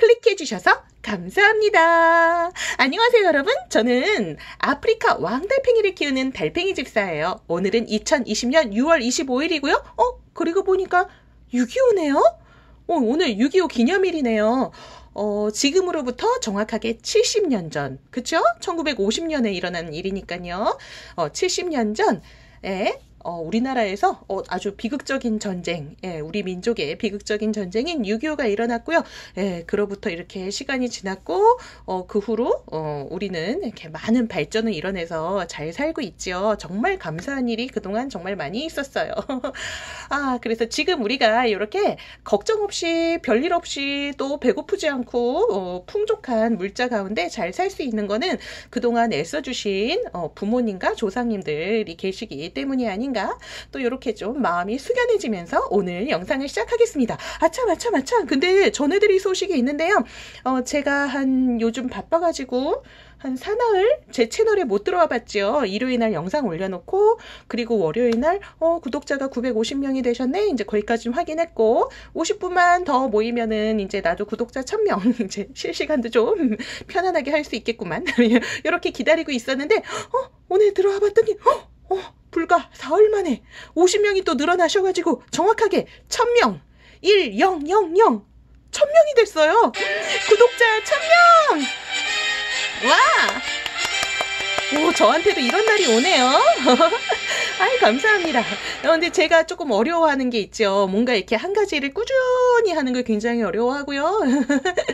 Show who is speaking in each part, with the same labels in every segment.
Speaker 1: 클릭해 주셔서 감사합니다. 안녕하세요, 여러분. 저는 아프리카 왕달팽이를 키우는 달팽이 집사예요. 오늘은 2020년 6월 25일이고요. 어, 그리고 보니까 6.25네요? 어, 오늘 6.25 기념일이네요. 어, 지금으로부터 정확하게 70년 전, 그쵸? 1950년에 일어난 일이니까요. 어, 70년 전, 에 어, 우리나라에서 어, 아주 비극적인 전쟁, 예, 우리 민족의 비극적인 전쟁인 6.25가 일어났고요. 예, 그로부터 이렇게 시간이 지났고, 어, 그 후로, 어, 우리는 이렇게 많은 발전을 이뤄내서 잘 살고 있지요. 정말 감사한 일이 그동안 정말 많이 있었어요. 아, 그래서 지금 우리가 이렇게 걱정 없이, 별일 없이 또 배고프지 않고, 어, 풍족한 물자 가운데 잘 살 수 있는 거는 그동안 애써주신 어, 부모님과 조상님들이 계시기 때문이 아닌 아닌가 또 이렇게 좀 마음이 숙연해지면서 오늘 영상을 시작하겠습니다. 아참 아참 아참 근데 전해드릴 소식이 있는데요. 어, 제가 한 요즘 바빠가지고 한 사나흘 제 채널에 못 들어와 봤죠. 일요일 날 영상 올려놓고 그리고 월요일 날 어, 구독자가 950명이 되셨네. 이제 거기까지 확인했고 50분만 더 모이면은 이제 나도 구독자 1000명 이제 실시간도 좀 편안하게 할 수 있겠구만. 이렇게 기다리고 있었는데 어, 오늘 들어와 봤더니 어, 어, 불과 사흘 만에 50명이 또 늘어나셔가지고 정확하게 1000명, 1000, 1000명이 됐어요. 구독자 1000명! 와! 오, 저한테도 이런 날이 오네요. 아이, 감사합니다. 어, 근데 제가 조금 어려워하는 게 있죠. 뭔가 이렇게 한 가지를 꾸준히 하는 걸 굉장히 어려워하고요.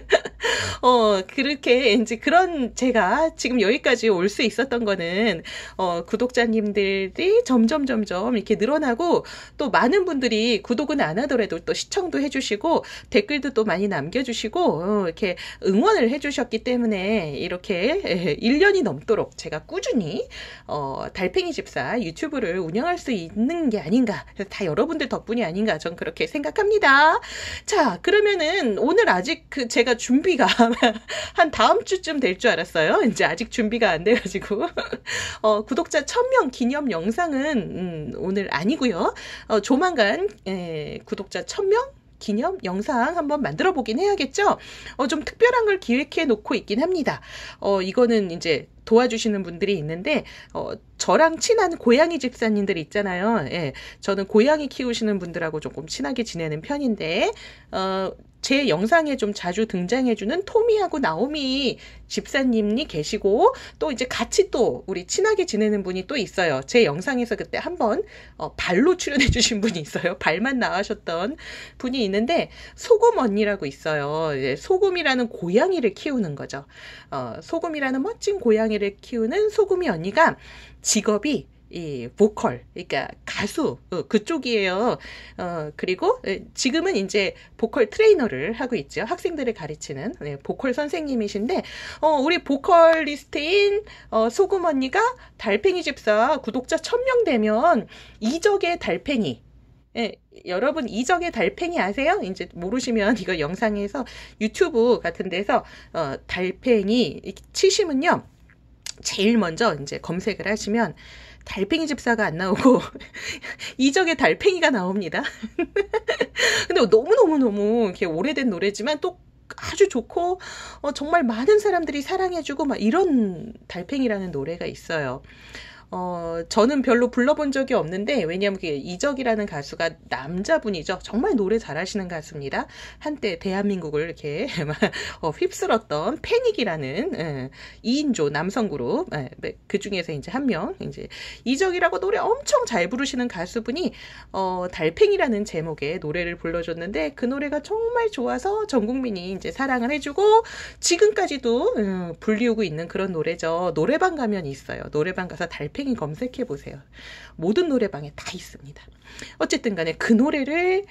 Speaker 1: 어, 그렇게 이제 그런 제가 지금 여기까지 올 수 있었던 거는, 어, 구독자님들이 점점 점점 이렇게 늘어나고 또 많은 분들이 구독은 안 하더라도 또 시청도 해주시고 댓글도 또 많이 남겨주시고, 어, 이렇게 응원을 해주셨기 때문에 이렇게 1년이 넘도록 제가 꾸준히, 어, 달팽이 집사 유튜브를 사 운영할 수 있는 게 아닌가. 다 여러분들 덕분이 아닌가. 전 그렇게 생각합니다. 자, 그러면은 오늘 아직 그 제가 준비가 한 다음 주쯤 될 줄 알았어요. 이제 아직 준비가 안 돼가지고. 어, 구독자 1000명 기념 영상은, 음, 오늘 아니고요 어, 조만간, 에, 예, 구독자 1000명? 기념 영상 한번 만들어 보긴 해야겠죠? 어, 좀 특별한 걸 기획해 놓고 있긴 합니다. 어, 이거는 이제 도와주시는 분들이 있는데 어, 저랑 친한 고양이 집사님들 있잖아요. 예, 저는 고양이 키우시는 분들하고 조금 친하게 지내는 편인데 어, 제 영상에 좀 자주 등장해주는 토미하고 나오미 집사님이 계시고 또 이제 같이 또 우리 친하게 지내는 분이 또 있어요. 제 영상에서 그때 한번 어, 발로 출연해 주신 분이 있어요. 발만 나가셨던 분이 있는데 소금 언니라고 있어요. 소금이라는 고양이를 키우는 거죠. 어, 소금이라는 멋진 고양이를 키우는 소금이 언니가 직업이 이 보컬, 그러니까 가수 어, 그쪽이에요. 어, 그리고 지금은 이제 보컬 트레이너를 하고 있죠. 학생들을 가르치는 네, 보컬 선생님이신데 어, 우리 보컬리스트인 어, 소금 언니가 달팽이 집사 구독자 천 명 되면 이적의 달팽이 예, 여러분 이적의 달팽이 아세요? 이제 모르시면 이거 영상에서 유튜브 같은 데서 어, 달팽이 치시면요. 제일 먼저 이제 검색을 하시면 달팽이 집사가 안 나오고 이적의 달팽이가 나옵니다. 근데 너무너무너무 이렇게 오래된 노래지만 또 아주 좋고 어, 정말 많은 사람들이 사랑해주고 막 이런 달팽이라는 노래가 있어요. 어, 저는 별로 불러본 적이 없는데, 왜냐하면 이적이라는 가수가 남자분이죠. 정말 노래 잘하시는 가수입니다. 한때 대한민국을 이렇게 어, 휩쓸었던 패닉이라는 에, 예, 2인조 남성 그룹, 에, 예, 네, 그 중에서 이제 한 명, 이제 이적이라고 노래 엄청 잘 부르시는 가수분이 어, 달팽이라는 제목의 노래를 불러줬는데, 그 노래가 정말 좋아서 전 국민이 이제 사랑을 해주고, 지금까지도 음, 불리우고 있는 그런 노래죠. 노래방 가면 있어요. 노래방 가서 달팽이 달팽이 검색해 보세요. 모든 노래방에 다 있습니다. 어쨌든 간에 그 노래를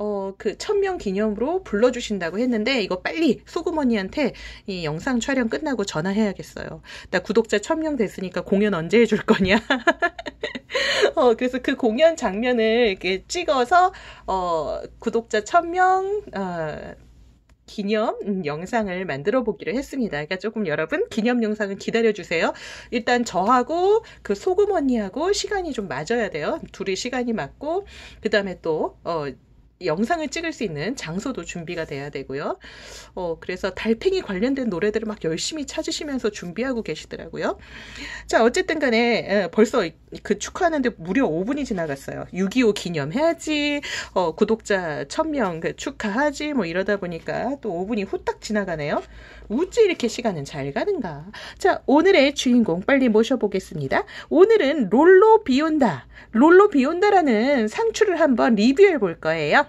Speaker 1: 어, 그 천명 기념으로 불러주신다고 했는데 이거 빨리 소구머니한테 이 영상 촬영 끝나고 전화해야겠어요. 나 구독자 천명 됐으니까 공연 언제 해줄 거냐. 어, 그래서 그 공연 장면을 이렇게 찍어서 어, 구독자 천명 어, 기념 음, 영상을 만들어 보기로 했습니다. 그러니까 조금 여러분 기념 영상을 기다려 주세요. 일단 저하고 그 소금 언니하고 시간이 좀 맞아야 돼요. 둘이 시간이 맞고 그다음에 또 어, 영상을 찍을 수 있는 장소도 준비가 돼야 되고요. 어, 그래서 달팽이 관련된 노래들을 막 열심히 찾으시면서 준비하고 계시더라고요. 자, 어쨌든 간에 벌써 그 축하하는데 무려 5분이 지나갔어요. 6.25 기념해야지, 어, 구독자 1000명 그 축하하지, 뭐 이러다 보니까 또 5분이 후딱 지나가네요. 우찌 이렇게 시간은 잘 가는가? 자, 오늘의 주인공 빨리 모셔보겠습니다. 오늘은 롤로 비온다. 롤로 비온다라는 상추를 한번 리뷰해 볼 거예요.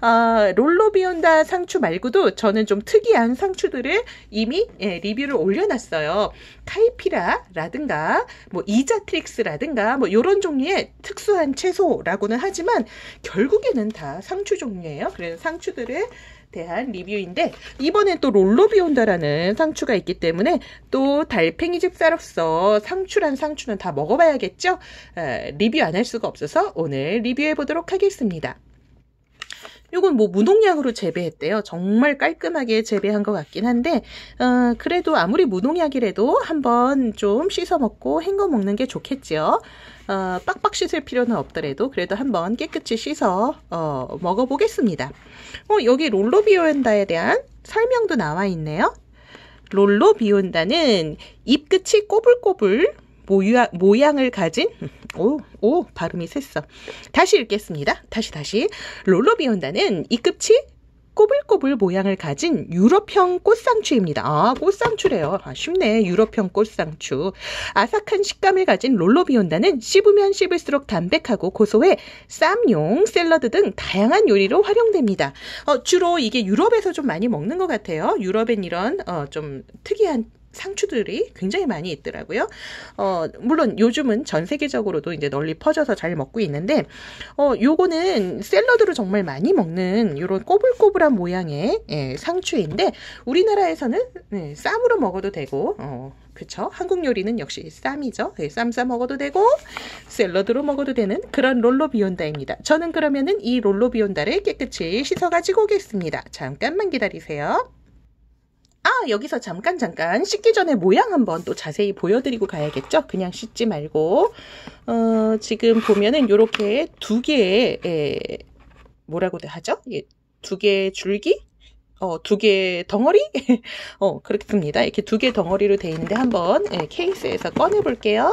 Speaker 1: 아, 롤로 비온다 상추 말고도 저는 좀 특이한 상추들을 이미 예, 리뷰를 올려놨어요. 카이피라라든가 뭐 이자트릭스라든가 뭐 이런 종류의 특수한 채소라고는 하지만 결국에는 다 상추 종류예요. 그래서 상추들을 대한 리뷰인데 이번엔 또 롤로 비온다라는 상추가 있기 때문에 또 달팽이 집사로서 상추란 상추는 다 먹어봐야겠죠? 에, 리뷰 안 할 수가 없어서 오늘 리뷰해 보도록 하겠습니다. 이건 뭐 무농약으로 재배했대요. 정말 깔끔하게 재배한 것 같긴 한데 어, 그래도 아무리 무농약이라도 한번 좀 씻어 먹고 헹궈 먹는 게 좋겠지요. 어, 빡빡 씻을 필요는 없더라도 그래도 한번 깨끗이 씻어 어, 먹어보겠습니다. 어, 여기 롤로비온다에 대한 설명도 나와 있네요. 롤로비온다는 잎 끝이 꼬불꼬불 모유, 모양을 가진 오, 오, 발음이 셌어. 다시 읽겠습니다. 다시, 다시. 롤러비온다는 이끝이 꼬불꼬불 모양을 가진 유럽형 꽃상추입니다. 아, 꽃상추래요. 아, 쉽네. 유럽형 꽃상추. 아삭한 식감을 가진 롤러비온다는 씹으면 씹을수록 담백하고 고소해 쌈용, 샐러드 등 다양한 요리로 활용됩니다. 어, 주로 이게 유럽에서 좀 많이 먹는 것 같아요. 유럽엔 이런 어, 좀 특이한 상추들이 굉장히 많이 있더라고요. 어, 물론 요즘은 전 세계적으로도 이제 널리 퍼져서 잘 먹고 있는데, 어, 요거는 샐러드로 정말 많이 먹는 이런 꼬불꼬불한 모양의 예, 상추인데, 우리나라에서는 예, 쌈으로 먹어도 되고, 어, 그쵸? 한국 요리는 역시 쌈이죠. 예, 쌈싸 먹어도 되고, 샐러드로 먹어도 되는 그런 롤로 비온다입니다 저는 그러면은 이 롤로 비온다를 깨끗이 씻어가지고 오겠습니다. 잠깐만 기다리세요. 아 여기서 잠깐 잠깐 씻기 전에 모양 한번 또 자세히 보여드리고 가야겠죠 그냥 씻지 말고 어, 지금 보면은 이렇게 두 개의 예, 뭐라고 하죠 예, 두 개의 줄기 어, 두 개의 덩어리? 어, 그렇습니다. 이렇게 두 개의 덩어리로 되어 있는데 한번 예, 케이스에서 꺼내 볼게요.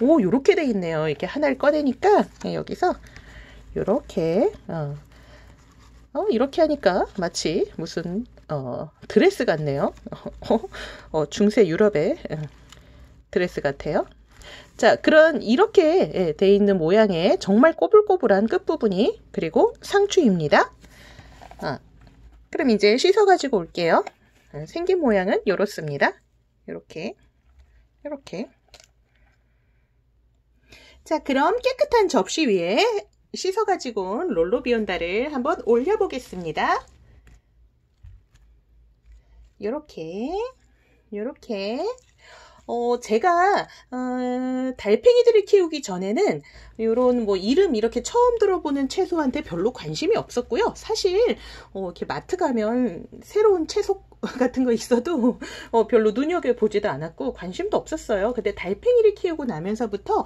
Speaker 1: 오, 요렇게 돼 있네요. 이렇게 하나를 꺼내니까 예, 여기서 요렇게 어, 어, 이렇게 하니까 마치 무슨 어, 드레스 같네요. 어, 어 중세 유럽의 예, 드레스 같아요. 자, 그런 이렇게 예, 돼 있는 모양의 정말 꼬불꼬불한 끝부분이 그리고 상추입니다. 아, 그럼 이제 씻어 가지고 올게요. 아, 생긴 모양은 이렇습니다. 이렇게 이렇게 자 그럼 깨끗한 접시 위에 씻어가지고 온 롤로 비온다를 한번 올려보겠습니다. 요렇게, 요렇게. 어, 제가, 어, 달팽이들을 키우기 전에는 이런 뭐 이름 이렇게 처음 들어보는 채소한테 별로 관심이 없었고요. 사실, 어, 이렇게 마트 가면 새로운 채소 같은 거 있어도 어, 별로 눈여겨보지도 않았고 관심도 없었어요. 근데 달팽이를 키우고 나면서부터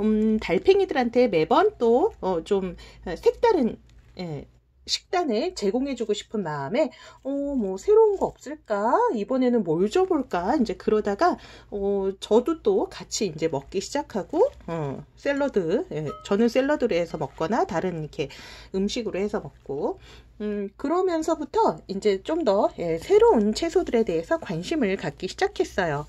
Speaker 1: 음, 달팽이들한테 매번 또좀 어, 어, 색다른 예, 식단을 제공해주고 싶은 마음에 어뭐 새로운 거 없을까 이번에는 뭘 줘볼까 이제 그러다가 어 저도 또 같이 이제 먹기 시작하고 어 샐러드 예, 저는 샐러드로 해서 먹거나 다른 이렇게 음식으로 해서 먹고 음, 그러면서부터 이제 좀더 예, 새로운 채소들에 대해서 관심을 갖기 시작했어요.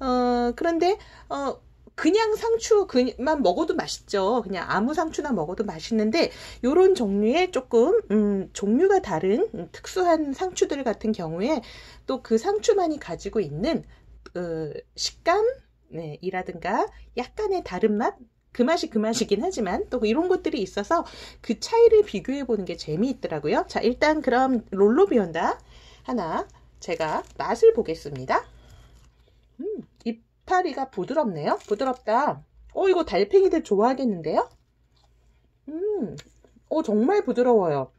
Speaker 1: 어, 그런데 어, 그냥 상추만 먹어도 맛있죠. 그냥 아무 상추나 먹어도 맛있는데 이런 종류의 조금 음, 종류가 다른 특수한 상추들 같은 경우에 또 그 상추만이 가지고 있는 그 식감 네, 이라든가 약간의 다른 맛그 맛이 그 맛이긴 하지만 또 이런 것들이 있어서 그 차이를 비교해 보는 게 재미있더라고요. 자, 일단 그럼 롤로 비온다 하나 제가 맛을 보겠습니다. 음, 이파리가 부드럽네요. 부드럽다. 어, 이거 달팽이들 좋아하겠는데요? 음, 어, 정말 부드러워요.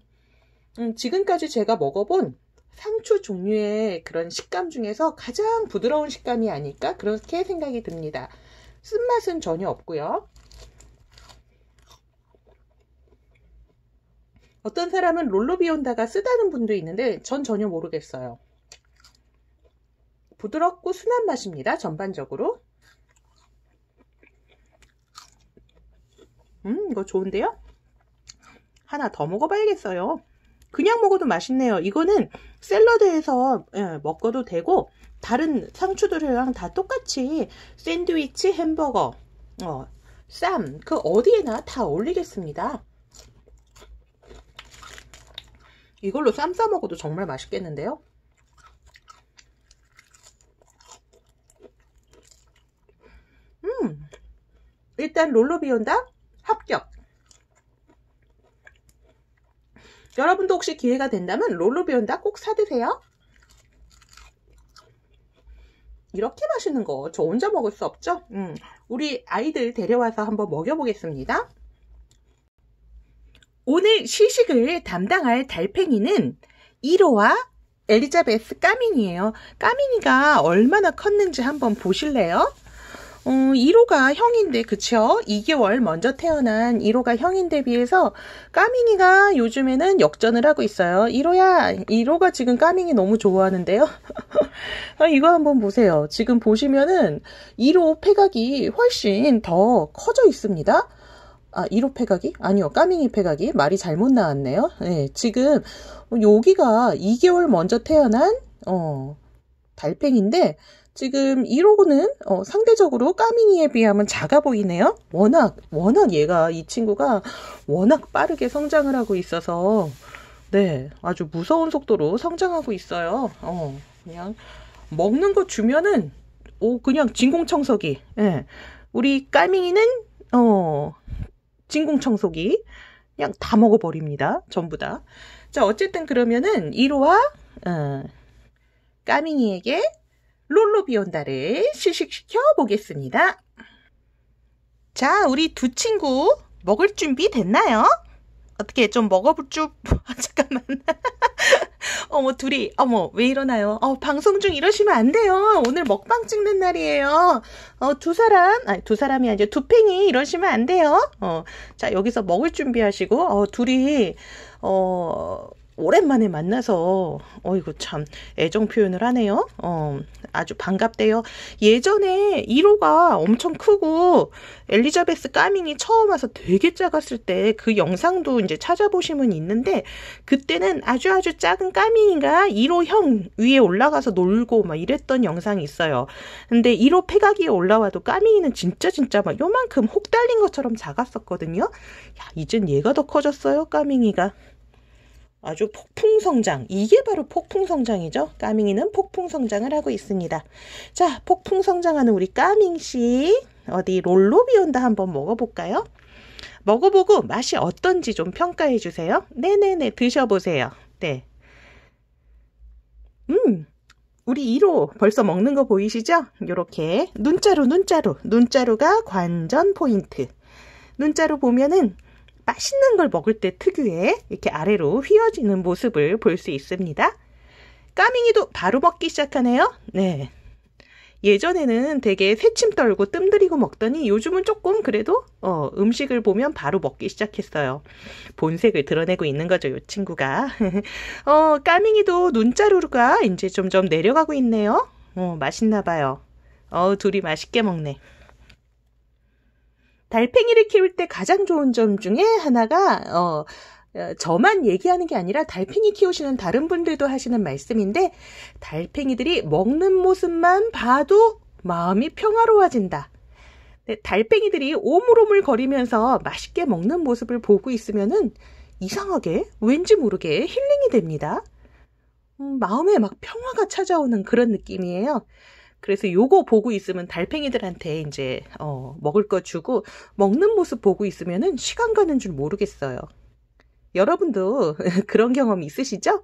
Speaker 1: 음, 지금까지 제가 먹어본 상추 종류의 그런 식감 중에서 가장 부드러운 식감이 아닐까 그렇게 생각이 듭니다. 쓴맛은 전혀 없고요. 어떤 사람은 롤로비온다가 쓰다는 분도 있는데 전 전혀 모르겠어요. 부드럽고 순한 맛입니다. 전반적으로. 음, 이거 좋은데요? 하나 더 먹어봐야겠어요. 그냥 먹어도 맛있네요. 이거는 샐러드에서 예, 먹어도 되고 다른 상추들이랑 다 똑같이 샌드위치, 햄버거, 어, 쌈, 그 어디에나 다올리겠습니다 이걸로 쌈 싸 먹어도 정말 맛있겠는데요? 음, 일단 롤러 비온다 합격! 여러분도 혹시 기회가 된다면 롤러 비온다 꼭 사드세요. 이렇게 맛있는 거 저 혼자 먹을 수 없죠? 음, 우리 아이들 데려와서 한번 먹여보겠습니다. 오늘 시식을 담당할 달팽이는 1호와 엘리자베스 까미니에요까미니가 얼마나 컸는지 한번 보실래요? 어, 1호가 형인데 그쵸? 2개월 먼저 태어난 1호가 형인데 비해서 까미니가 요즘에는 역전을 하고 있어요. 1호야, 1호가 지금 까미니 너무 좋아하는데요. 어, 이거 한번 보세요. 지금 보시면은 1호 폐각이 훨씬 더 커져 있습니다. 아, 1호 폐각이? 아니요, 까밍이 폐각이. 말이 잘못 나왔네요. 네, 지금 여기가 2개월 먼저 태어난, 어, 달팽인데, 지금 1호는 어, 상대적으로 까밍이에 비하면 작아 보이네요. 워낙, 워낙 얘가, 이 친구가 워낙 빠르게 성장을 하고 있어서, 네, 아주 무서운 속도로 성장하고 있어요. 어, 그냥, 먹는 거 주면은, 오, 그냥 진공청소기. 예. 네. 우리 까밍이는, 어, 진공 청소기 그냥 다 먹어버립니다. 전부 다. 자 어쨌든 그러면은 1호와 어, 까밍이에게 롤로 비온다를 시식시켜 보겠습니다. 자 우리 두 친구 먹을 준비 됐나요? 어떻게 좀 먹어볼 줄 아, 잠깐만 어머 둘이 어머 왜 이러나요? 어 방송 중 이러시면 안 돼요. 오늘 먹방 찍는 날이에요. 어 두 사람 아니 두 사람이 아니라 두 팽이 이러시면 안 돼요. 어 자 여기서 먹을 준비하시고 어 둘이 어 오랜만에 만나서 어이구 참 애정 표현을 하네요. 어, 아주 반갑대요. 예전에 1호가 엄청 크고 엘리자베스 까밍이 처음 와서 되게 작았을 때 그 영상도 이제 찾아보시면 있는데 그때는 아주 아주 작은 까밍이가 1호 형 위에 올라가서 놀고 막 이랬던 영상이 있어요. 근데 1호 폐각이 올라와도 까밍이는 진짜 진짜 막 요만큼 혹 달린 것처럼 작았었거든요. 야, 이젠 얘가 더 커졌어요, 까밍이가 아주 폭풍성장, 이게 바로 폭풍성장이죠. 까밍이는 폭풍성장을 하고 있습니다. 자, 폭풍성장하는 우리 까밍씨, 어디 롤로 비온다 한번 먹어볼까요? 먹어보고 맛이 어떤지 좀 평가해 주세요. 네네네, 드셔보세요. 네. 음, 우리 1호 벌써 먹는 거 보이시죠? 요렇게. 눈자루, 눈자루. 눈자루가 관전 포인트. 눈자루 보면은 맛있는 걸 먹을 때 특유의 이렇게 아래로 휘어지는 모습을 볼 수 있습니다. 까밍이도 바로 먹기 시작하네요. 네. 예전에는 되게 새침 떨고 뜸 들이고 먹더니 요즘은 조금 그래도 어, 음식을 보면 바로 먹기 시작했어요. 본색을 드러내고 있는 거죠, 요 친구가. 어, 까밍이도 눈자루가 이제 점점 내려가고 있네요. 어, 맛있나 봐요. 어, 둘이 맛있게 먹네. 달팽이를 키울 때 가장 좋은 점 중에 하나가 어, 어, 저만 얘기하는 게 아니라 달팽이 키우시는 다른 분들도 하시는 말씀인데 달팽이들이 먹는 모습만 봐도 마음이 평화로워진다. 달팽이들이 오물오물 거리면서 맛있게 먹는 모습을 보고 있으면은 이상하게 왠지 모르게 힐링이 됩니다. 음, 마음에 막 평화가 찾아오는 그런 느낌이에요. 그래서 요거 보고 있으면 달팽이들한테 이제 어, 먹을 거 주고 먹는 모습 보고 있으면은 시간 가는 줄 모르겠어요. 여러분도 그런 경험 있으시죠?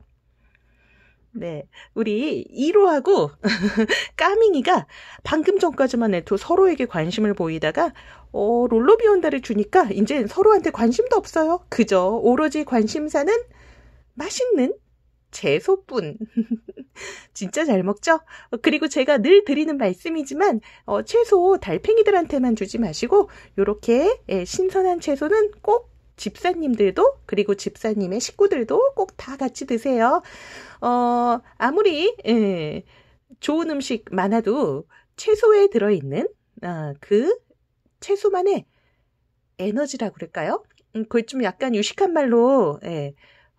Speaker 1: 네, 우리 1호하고 까밍이가 방금 전까지만 해도 서로에게 관심을 보이다가 어, 롤러비온다를 주니까 이제 서로한테 관심도 없어요. 그저 오로지 관심사는 맛있는 채소뿐. 진짜 잘 먹죠? 어, 그리고 제가 늘 드리는 말씀이지만 어, 채소 달팽이들한테만 주지 마시고 이렇게 예, 신선한 채소는 꼭 집사님들도 그리고 집사님의 식구들도 꼭 다 같이 드세요. 어, 아무리 예, 좋은 음식 많아도 채소에 들어있는 아, 그 채소만의 에너지라고 그럴까요? 음, 그걸 좀 약간 유식한 말로 예,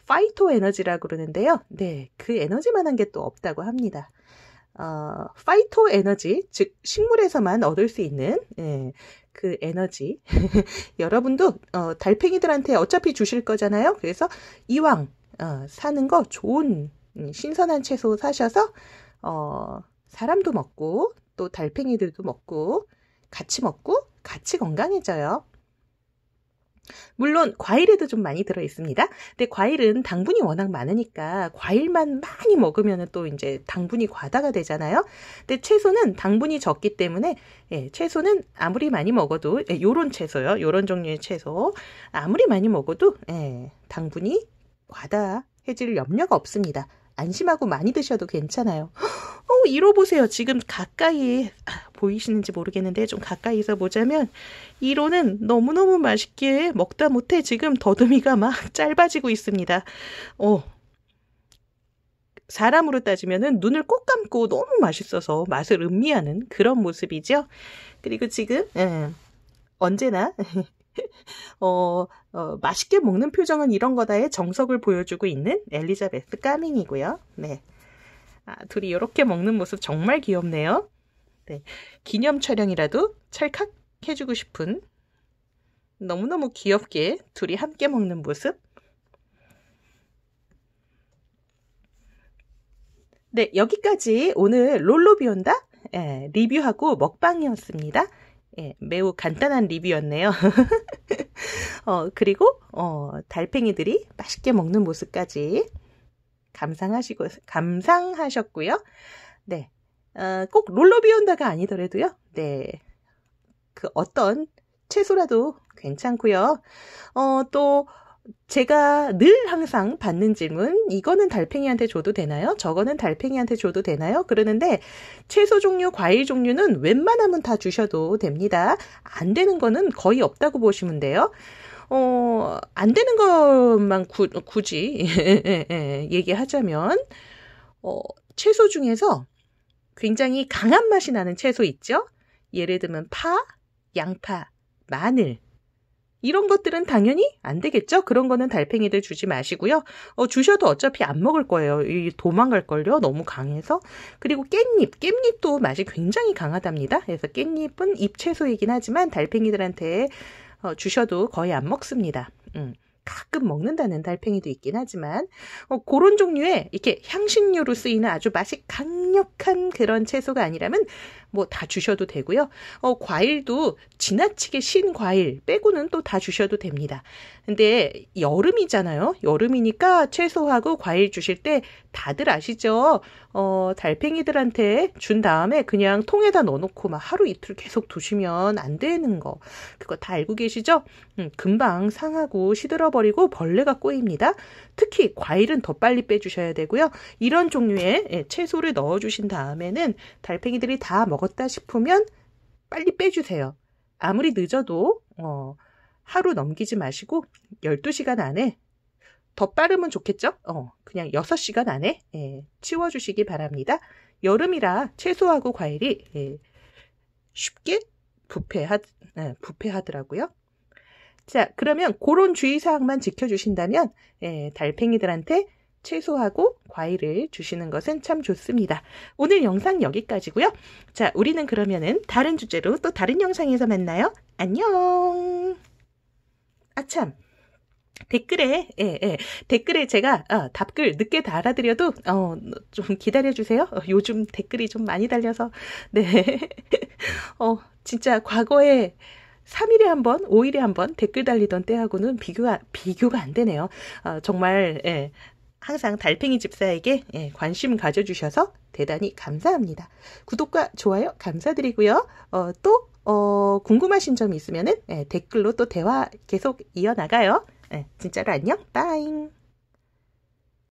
Speaker 1: 파이토 에너지라고 그러는데요. 네, 그 에너지만한 게 또 없다고 합니다. 어, 파이토 에너지, 즉 식물에서만 얻을 수 있는 예, 그 에너지. 여러분도 어, 달팽이들한테 어차피 주실 거잖아요. 그래서 이왕 어, 사는 거 좋은 음, 신선한 채소 사셔서 어, 사람도 먹고 또 달팽이들도 먹고 같이 먹고 같이 건강해져요. 물론 과일에도 좀 많이 들어 있습니다. 근데 과일은 당분이 워낙 많으니까 과일만 많이 먹으면 또 이제 당분이 과다가 되잖아요. 근데 채소는 당분이 적기 때문에 예, 채소는 아무리 많이 먹어도 이 예, 요런 채소요. 이런 종류의 채소 아무리 많이 먹어도 예, 당분이 과다해질 염려가 없습니다. 안심하고 많이 드셔도 괜찮아요. 어, 이러 보세요. 지금 가까이 보이시는지 모르겠는데 좀 가까이서 보자면 1호는 너무너무 맛있게 먹다 못해 지금 더듬이가 막 짧아지고 있습니다. 어, 사람으로 따지면은 눈을 꼭 감고 너무 맛있어서 맛을 음미하는 그런 모습이죠. 그리고 지금 예, 언제나 어, 어, 맛있게 먹는 표정은 이런 거다의 정석을 보여주고 있는 엘리자베스 까밍이고요. 네. 아, 둘이 이렇게 먹는 모습 정말 귀엽네요. 네. 기념 촬영이라도 찰칵 해주고 싶은 너무너무 귀엽게 둘이 함께 먹는 모습. 네, 여기까지 오늘 롤로 비온다 예, 리뷰하고 먹방이었습니다. 예, 매우 간단한 리뷰였네요. 어, 그리고 어, 달팽이들이 맛있게 먹는 모습까지 감상하시고 감상하셨고요. 네, 어, 꼭 롤러 비온다가 아니더라도요. 네. 그 어떤 채소라도 괜찮고요. 어, 또 제가 늘 항상 받는 질문, 이거는 달팽이한테 줘도 되나요? 저거는 달팽이한테 줘도 되나요? 그러는데 채소 종류, 과일 종류는 웬만하면 다 주셔도 됩니다. 안 되는 거는 거의 없다고 보시면 돼요. 어, 안 되는 것만 구, 굳이 얘기하자면 어, 채소 중에서 굉장히 강한 맛이 나는 채소 있죠? 예를 들면 파, 양파, 마늘. 이런 것들은 당연히 안 되겠죠? 그런 거는 달팽이들 주지 마시고요. 어, 주셔도 어차피 안 먹을 거예요. 도망갈걸요? 너무 강해서. 그리고 깻잎. 깻잎도 맛이 굉장히 강하답니다. 그래서 깻잎은 잎채소이긴 하지만 달팽이들한테 어, 주셔도 거의 안 먹습니다. 음. 가끔 먹는다는 달팽이도 있긴 하지만 어, 그런 종류의 이렇게 향신료로 쓰이는 아주 맛이 강력한 그런 채소가 아니라면 뭐다 주셔도 되고요. 어, 과일도 지나치게 신 과일 빼고는 또 다 주셔도 됩니다. 근데 여름이잖아요. 여름이니까 채소하고 과일 주실 때 다들 아시죠? 어, 달팽이들한테 준 다음에 그냥 통에다 넣어놓고 막 하루 이틀 계속 두시면 안 되는 거. 그거 다 알고 계시죠? 음, 금방 상하고 시들어버리고 벌레가 꼬입니다. 특히 과일은 더 빨리 빼주셔야 되고요. 이런 종류의 예, 채소를 넣어주신 다음에는 달팽이들이 다 먹어 먹었다 싶으면 빨리 빼주세요. 아무리 늦어도 어, 하루 넘기지 마시고 12시간 안에 더 빠르면 좋겠죠? 어, 그냥 6시간 안에 예, 치워주시기 바랍니다. 여름이라 채소하고 과일이 예, 쉽게 부패하, 예, 부패하더라고요. 자, 그러면 그런 주의사항만 지켜주신다면 예, 달팽이들한테 채소하고 과일을 주시는 것은 참 좋습니다. 오늘 영상 여기까지고요. 자, 우리는 그러면은 다른 주제로 또 다른 영상에서 만나요. 안녕. 아참. 댓글에 예, 예. 댓글에 제가 어, 답글 늦게 달아드려도 어, 좀 기다려주세요. 어, 요즘 댓글이 좀 많이 달려서 네. 어, 진짜 과거에 3일에 한 번, 5일에 한 번 댓글 달리던 때하고는 비교가, 비교가 안 되네요. 어, 정말, 예, 항상 달팽이 집사에게 예, 관심 가져주셔서 대단히 감사합니다. 구독과 좋아요 감사드리고요. 어, 또 어, 궁금하신 점이 있으면 예, 댓글로 또 대화 계속 이어나가요. 예, 진짜로 안녕. 빠잉.